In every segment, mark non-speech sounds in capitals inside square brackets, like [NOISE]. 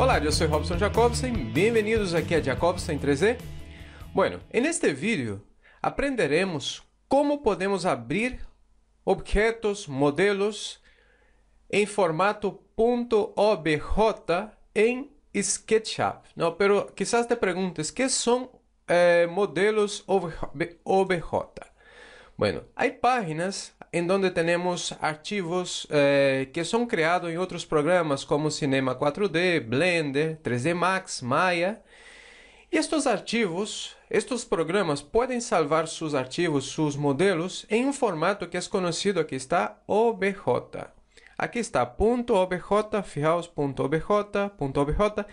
Olá, eu sou Robson Jacobsen, vindos aqui a Jacobsen 3D. Bueno, neste vídeo aprenderemos como podemos abrir objetos, modelos em formato .obj em SketchUp. Não, pero quizás te perguntes, que são eh, modelos OBJ? Bueno, há páginas em donde temos arquivos eh, que são criados em outros programas como Cinema 4D, Blender, 3D Max, Maya. E estes arquivos, estes programas podem salvar seus arquivos, seus modelos, em um formato que é conhecido aqui está OBJ. Aqui está .obj, files.obj, .obj.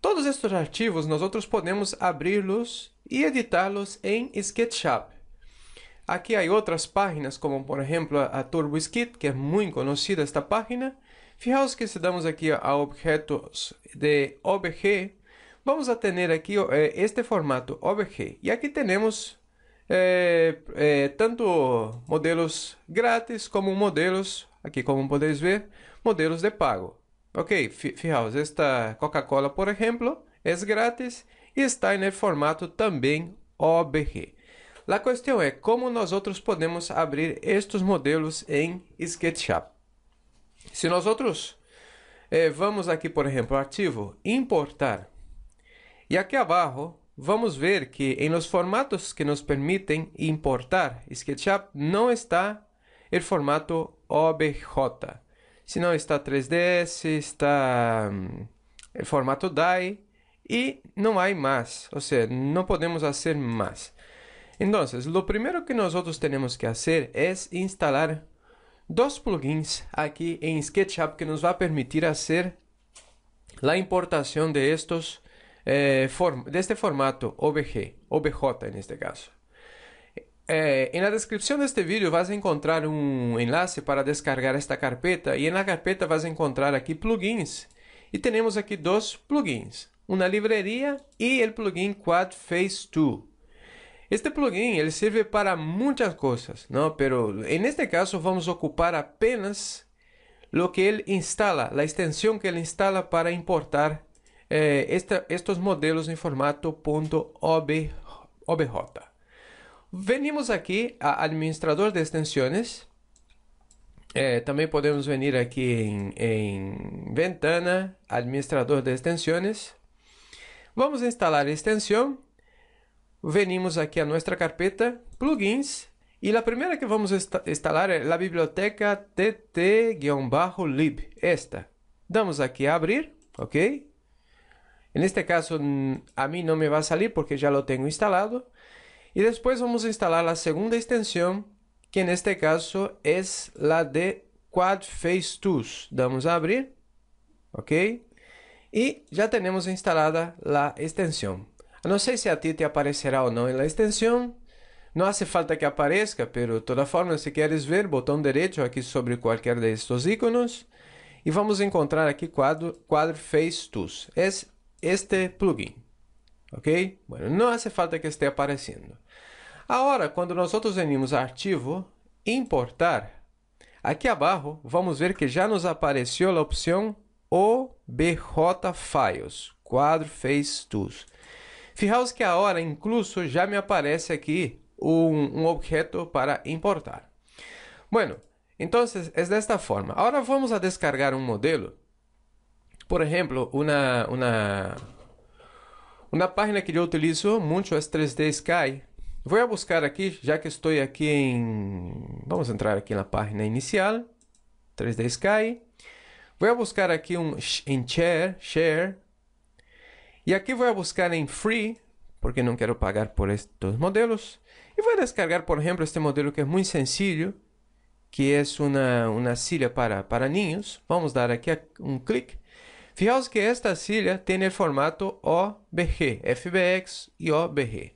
Todos estes arquivos nós outros podemos abri-los e editá-los em SketchUp. Aqui há outras páginas como por exemplo a TurboSkit, que é muito conhecida esta página. Fijaos que se damos aqui a objetos de OBG, vamos a ter aqui eh, este formato OBG. E aqui temos eh, eh, tanto modelos grátis como modelos, aqui como podeis ver, modelos de pago. Ok, fijaos, esta Coca-Cola, por exemplo, é grátis e está em formato também OBG. A questão é como nós outros podemos abrir estes modelos em SketchUp. Se nós outros eh, vamos aqui, por exemplo, ativo importar e aqui abaixo vamos ver que em os formatos que nos permitem importar SketchUp não está o mm, formato OBJ, não está 3ds, está o formato DAI e não há mais, ou seja, não podemos fazer mais. Então, o primeiro que nós temos que fazer é instalar dois plugins aqui em SketchUp que nos vai a permitir fazer a importação de estos eh, form este formato OBG, OBJ en este caso. Eh, en descrição deste vídeo vas encontrar um enlace para descargar esta carpeta e na carpeta vas encontrar aqui plugins e temos aqui dois plugins, uma libreria e o plugin Quad Face 2. Este plugin ele serve para muitas coisas, não? Pero en este caso vamos ocupar apenas lo que ele instala, a extensão que ele instala para importar eh, esta, estos modelos em formato .ob, .obj. Venimos aqui a administrador de extensões. Eh, também podemos vir aqui em, em ventana, administrador de extensões. Vamos instalar a extensão venimos aqui a nossa carpeta, plugins, e a primeira que vamos instalar é a biblioteca tt-lib, esta. Damos aqui a abrir, ok? em este caso a mim não me vai sair porque já lo tenho instalado. E depois vamos instalar a segunda extensão, que neste caso é a de Quad Face Tools. Damos a abrir, ok? E já temos instalada a extensão não sei se a ti te aparecerá ou não na extensão. Não hace falta que apareça, pero toda forma, se queres ver, botão direito aqui sobre qualquer destes ícones e vamos encontrar aqui quadro, quadro Face Tools. Es este plugin, ok? Bueno, não hace falta que esteja aparecendo. Agora, quando nós venimos a arquivo, importar, aqui abaixo vamos ver que já nos apareceu a opção OBJ Files, quadro Face Tools. Fijaos que agora, incluso já me aparece aqui um objeto para importar. Bueno, então é desta forma. Agora vamos a descargar um modelo. Por exemplo, uma uma uma página que eu utilizo muito é 3D Sky. Vou a buscar aqui, já que estou aqui em, Vamos entrar aqui na página inicial. 3D Sky. Vou a buscar aqui um en share, share e aqui vou a buscar em free, porque não quero pagar por estes modelos. e vou descargar, por exemplo este modelo que é muito sencillo, que é uma uma silla para, para ninhos Vamos dar aqui um clique Fijaos que esta silla tem o formato OBG, FBX e OBG.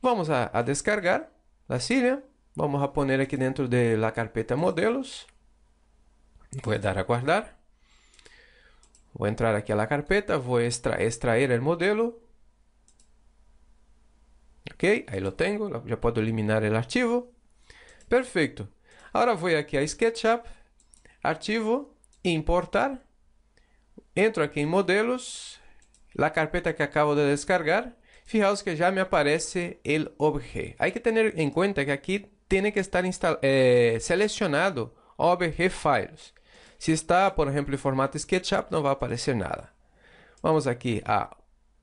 Vamos a, a descargar a silla. Vamos a poner aqui dentro de la carpeta modelos. vou dar a guardar. Vou entrar aqui na carpeta, vou extra, extrair o modelo. Ok, aí lo tenho, já posso eliminar o arquivo. Perfeito. Agora vou aqui a SketchUp, arquivo, importar. Entro aqui em modelos, na carpeta que acabo de descargar. Fijaos que já me aparece o objeto. Hay que ter em conta que aqui tem que estar eh, selecionado OBG Files. Si está, por ejemplo, en formato SketchUp, no va a aparecer nada. Vamos aquí a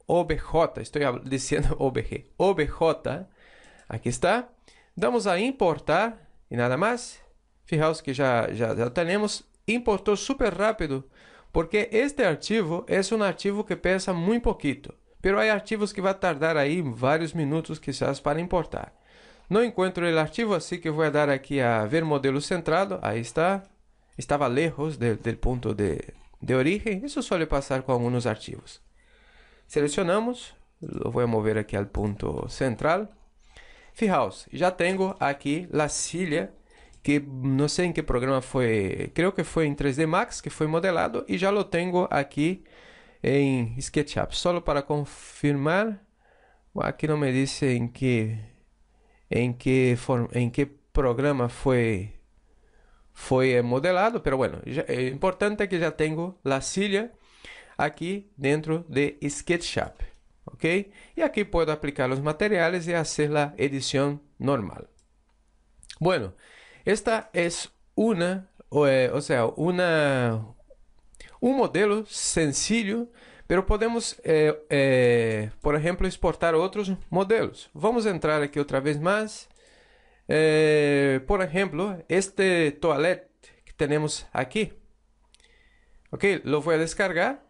OBJ, estoy [LAUGHS] diciendo OBG, OBJ, aqui está. Damos a importar e nada mais. Fijaos que já, já, já temos. Importou super rápido, porque este arquivo é um arquivo que pesa muito pouquito. Pero há arquivos que vai tardar aí vários minutos quizás para importar. Não encontro o arquivo, assim que vou dar aqui a ver modelo centrado. Aí está, estava lejos de, del ponto de, de origen, eso suele pasar con algunos archivos. Selecionamos, lo voy a mover aquí al punto central. Fijaos, ya tengo aquí la silla que no sé en qué programa fue, creo que fue en 3D Max que fue modelado y ya lo tengo aquí en SketchUp. Solo para confirmar, aquí no me dice en qué, en qué, en qué programa fue foi eh, modelado, pero bueno, já, é eh, importante que já tenho a cilha aqui dentro de SketchUp, ok? E aqui posso aplicar os materiais e fazer a edição normal. Bueno, esta é uma, ou, eh, ou seja, uma, um modelo sencillo, pero podemos, eh, eh, por exemplo, exportar outros modelos. Vamos entrar aqui outra vez mais eh, por ejemplo, este toilet que tenemos aquí. Ok, lo voy a descargar.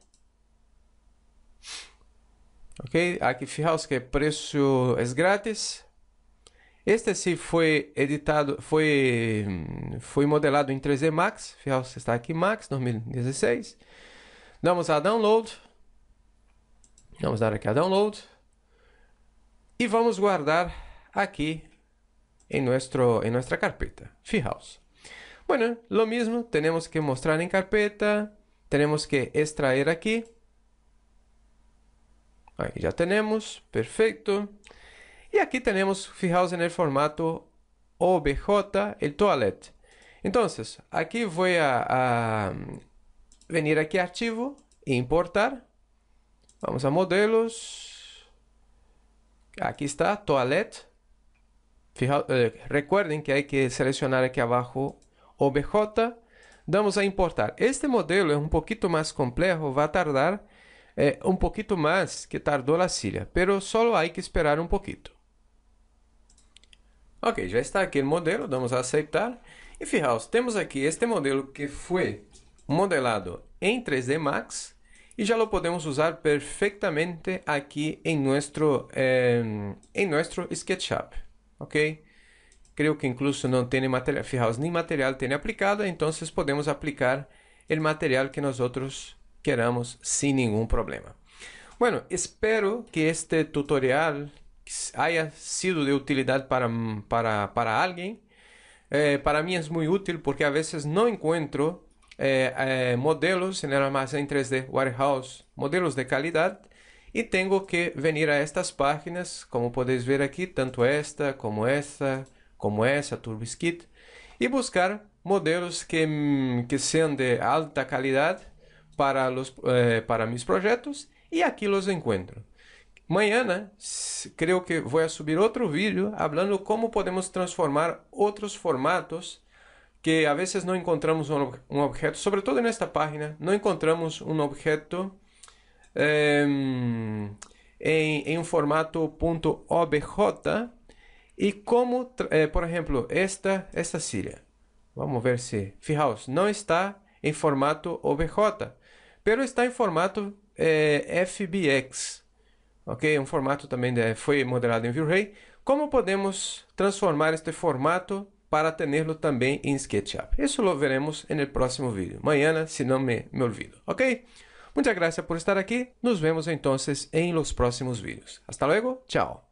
Ok, aqui fijaos que preço é grátis. Este sim foi editado, foi, mm, foi modelado em 3D Max. Fijaos está aqui Max 2016. Damos a download. Vamos dar aqui a download. E vamos guardar aqui em nuestro, em nossa carpeta. Fijaos. Bueno, lo mismo, tenemos que mostrar en carpeta, tenemos que extraer aquí. Aí ya tenemos, perfecto. Y aquí tenemos, fijaos en el formato OBJ, el toilet. Entonces, aquí voy a, a venir aquí a archivo, importar. Vamos a modelos. Aquí está, toilet. Fija, eh, recuerden que hay que seleccionar aquí abajo OBJ. Damos a importar. Este modelo es un poquito más complejo, va a tardar eh, un poquito más que tardó la silla, pero solo hay que esperar un poquito. Ok, ya está aquí el modelo, damos a aceptar. Y fijaos, tenemos aquí este modelo que fue modelado en 3D Max y ya lo podemos usar perfectamente aquí en nuestro, eh, en nuestro SketchUp ok? Creio que incluso não tem material, fijaos, nem material tem aplicado, então podemos aplicar o material que nós outros queramos sem nenhum problema. Bueno, espero que este tutorial haya sido de utilidad para, para, para alguien. Eh, para mí es muy útil porque a veces no encuentro eh, eh, modelos en el almacén 3D Warehouse, modelos de calidad e tenho que venir a estas páginas, como podeis ver aqui, tanto esta, como esta, como essa, TurboSkit, e buscar modelos que, que sejam de alta qualidade para, eh, para meus projetos e aqui os encontro. Amanhã, né, creio que vou subir outro vídeo falando como podemos transformar outros formatos que a vezes não encontramos um, um objeto, sobretudo nesta página, não encontramos um objeto um, em, em um formato .obj e como, eh, por exemplo, esta, esta síria. Vamos ver se, fijaos, não está em formato OBJ, pero está em formato eh, FBX, ok? Um formato também de, foi modelado em Vue-Ray. Como podemos transformar este formato para tê-lo também em SketchUp? Isso lo veremos no próximo vídeo, amanhã, se não me, me olvido, ok? Muchas gracias por estar aquí. Nos vemos entonces en los próximos vídeos. Hasta luego. Tchau.